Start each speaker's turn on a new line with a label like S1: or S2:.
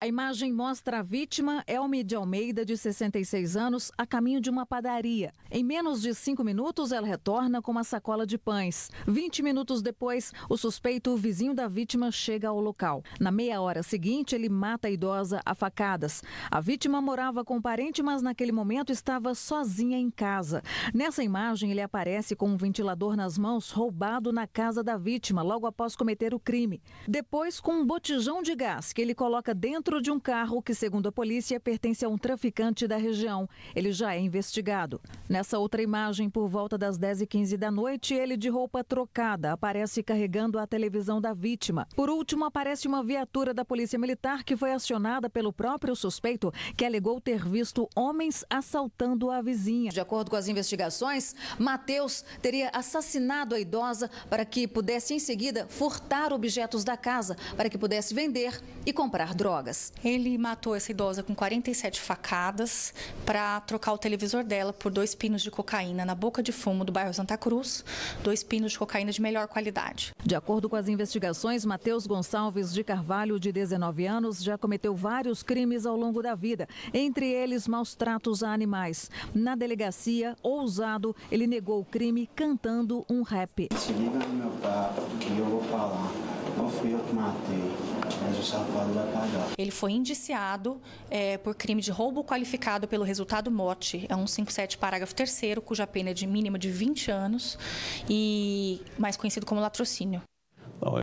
S1: A imagem mostra a vítima, Elmi de Almeida, de 66 anos, a caminho de uma padaria. Em menos de cinco minutos, ela retorna com uma sacola de pães. Vinte minutos depois, o suspeito, o vizinho da vítima, chega ao local. Na meia hora seguinte, ele mata a idosa a facadas. A vítima morava com um parente, mas naquele momento estava sozinha em casa. Nessa imagem, ele aparece com um ventilador nas mãos, roubado na casa da vítima, logo após cometer o crime. Depois, com um botijão de gás que ele coloca dentro dentro de um carro que, segundo a polícia, pertence a um traficante da região. Ele já é investigado. Nessa outra imagem, por volta das 10h15 da noite, ele de roupa trocada aparece carregando a televisão da vítima. Por último, aparece uma viatura da Polícia Militar que foi acionada pelo próprio suspeito, que alegou ter visto homens assaltando a vizinha. De acordo com as investigações, Matheus teria assassinado a idosa para que pudesse, em seguida, furtar objetos da casa, para que pudesse vender e comprar drogas horas.
S2: Ele matou essa idosa com 47 facadas para trocar o televisor dela por dois pinos de cocaína na boca de fumo do bairro Santa Cruz, dois pinos de cocaína de melhor qualidade.
S1: De acordo com as investigações, Matheus Gonçalves de Carvalho, de 19 anos, já cometeu vários crimes ao longo da vida, entre eles maus tratos a animais. Na delegacia, ousado, ele negou o crime cantando um rap.
S3: meu papo, que eu ele
S1: foi
S2: indiciado é, por crime de roubo qualificado pelo resultado mote. É um 57 parágrafo 3 cuja pena é de mínima de 20 anos e mais conhecido como latrocínio.